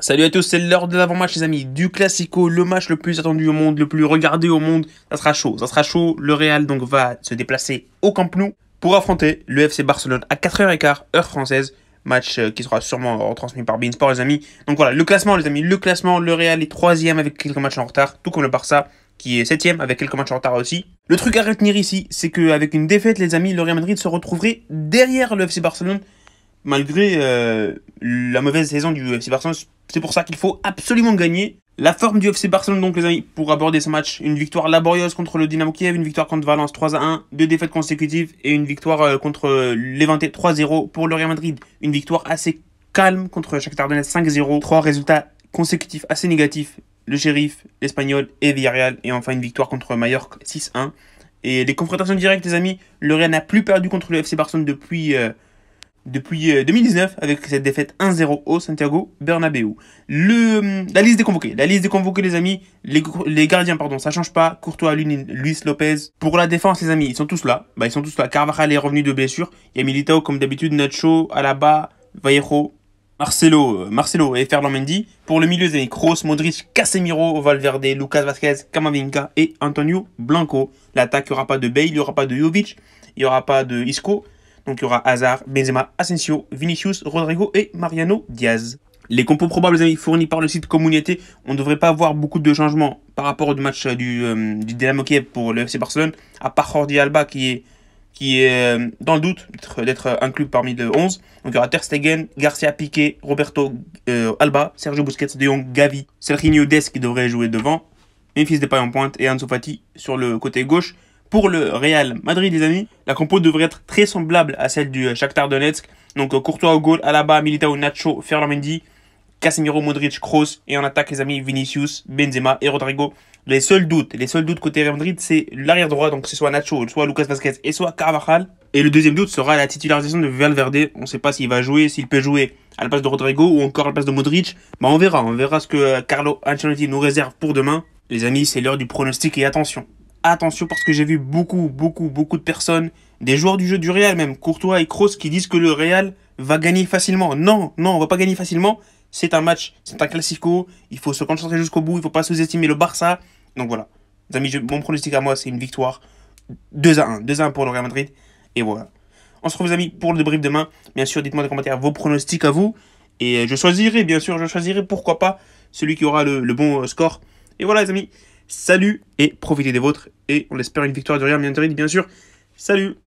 Salut à tous, c'est l'heure de l'avant-match les amis, du Classico, le match le plus attendu au monde, le plus regardé au monde, ça sera chaud, ça sera chaud, le Real donc va se déplacer au Camp Nou pour affronter le FC Barcelone à 4h15, heure française, match euh, qui sera sûrement retransmis par Beansport les amis. Donc voilà, le classement les amis, le classement, le Real est troisième avec quelques matchs en retard, tout comme le Barça qui est septième avec quelques matchs en retard aussi. Le truc à retenir ici, c'est qu'avec une défaite les amis, le Real Madrid se retrouverait derrière le FC Barcelone malgré euh, la mauvaise saison du FC Barcelone. C'est pour ça qu'il faut absolument gagner. La forme du FC Barcelone, donc, les amis, pour aborder ce match. Une victoire laborieuse contre le Dynamo Kiev, une victoire contre Valence 3 à 1, deux défaites consécutives et une victoire euh, contre euh, l'Eventé 3-0 pour le Real Madrid. Une victoire assez calme contre Shakhtar Donetsk 5-0. Trois résultats consécutifs assez négatifs. Le Shérif, l'Espagnol et Villarreal. Et enfin une victoire contre Mallorca 6-1. Et les confrontations directes, les amis, le Real n'a plus perdu contre le FC Barcelone depuis depuis 2019 euh, avec cette défaite 1-0 au Santiago Bernabeu. Le, euh, la liste des convoqués, la liste des les amis, les, les gardiens pardon, ça change pas, Courtois, Luis Lopez. Pour la défense les amis, ils sont tous là, bah ils sont tous là. Carvajal est revenu de blessure, il y a Militao comme d'habitude, Nacho, Alaba, Vallejo, Marcelo, euh, Marcelo et Fernand Mendy. Pour le milieu les amis, Kroos, Modric, Casemiro, Valverde, Lucas Vasquez, Camavinga et Antonio Blanco. L'attaque, il n'y aura pas de Bale, il n'y aura pas de Jovic, il n'y aura pas de Isco. Donc il y aura Hazard, Benzema, Asensio, Vinicius, Rodrigo et Mariano Diaz. Les compos probables amis, fournis par le site Communauté, on ne devrait pas avoir beaucoup de changements par rapport au match euh, du, euh, du Kiev pour le FC Barcelone, à part Jordi Alba qui est, qui est euh, dans le doute d'être inclus parmi les 11. Donc il y aura Ter Stegen, Garcia Piqué, Roberto euh, Alba, Sergio Busquets, De Jong, Gavi, Serginho Des qui devrait jouer devant, Memphis Depay en pointe et Ansu Fati sur le côté gauche. Pour le Real Madrid, les amis, la compo devrait être très semblable à celle du euh, Shakhtar Donetsk. Donc euh, Courtois au goal, Alaba, Militao, Nacho, Ferlamendi, Casemiro, Modric, Kroos et en attaque les amis Vinicius, Benzema et Rodrigo. Les seuls doutes, les seuls doutes côté Real Madrid, c'est l'arrière droit, donc ce soit Nacho, soit Lucas Vazquez et soit Carvajal. Et le deuxième doute sera la titularisation de Valverde. On ne sait pas s'il va jouer, s'il peut jouer à la place de Rodrigo ou encore à la place de Modric. Bah on verra, on verra ce que euh, Carlo Ancelotti nous réserve pour demain. Les amis, c'est l'heure du pronostic et attention, attention parce que j'ai vu beaucoup, beaucoup, beaucoup de personnes, des joueurs du jeu du Real même, Courtois et Kroos, qui disent que le Real va gagner facilement. Non, non, on va pas gagner facilement. C'est un match, c'est un classico. Il faut se concentrer jusqu'au bout. Il faut pas sous-estimer le Barça. Donc voilà. Les amis, mon pronostic à moi, c'est une victoire 2 à 1. 2 à 1 pour le Real Madrid. Et voilà. On se retrouve, les amis, pour le débrief demain. Bien sûr, dites-moi dans les commentaires vos pronostics à vous. Et je choisirai, bien sûr, je choisirai, pourquoi pas, celui qui aura le bon euh, score. Et voilà, les amis. Salut et profitez des vôtres. Et on espère une victoire de Real bien sûr. Salut